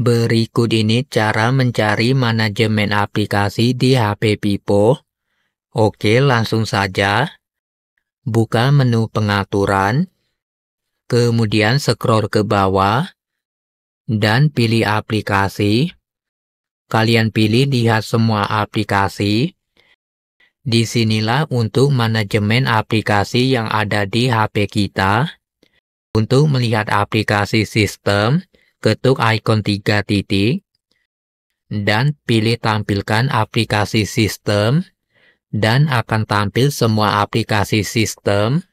Berikut ini cara mencari manajemen aplikasi di HP Pipo. Oke, langsung saja. Buka menu pengaturan. Kemudian scroll ke bawah. Dan pilih aplikasi. Kalian pilih lihat semua aplikasi. Disinilah untuk manajemen aplikasi yang ada di HP kita. Untuk melihat aplikasi sistem, ketuk ikon tiga titik, dan pilih tampilkan aplikasi sistem, dan akan tampil semua aplikasi sistem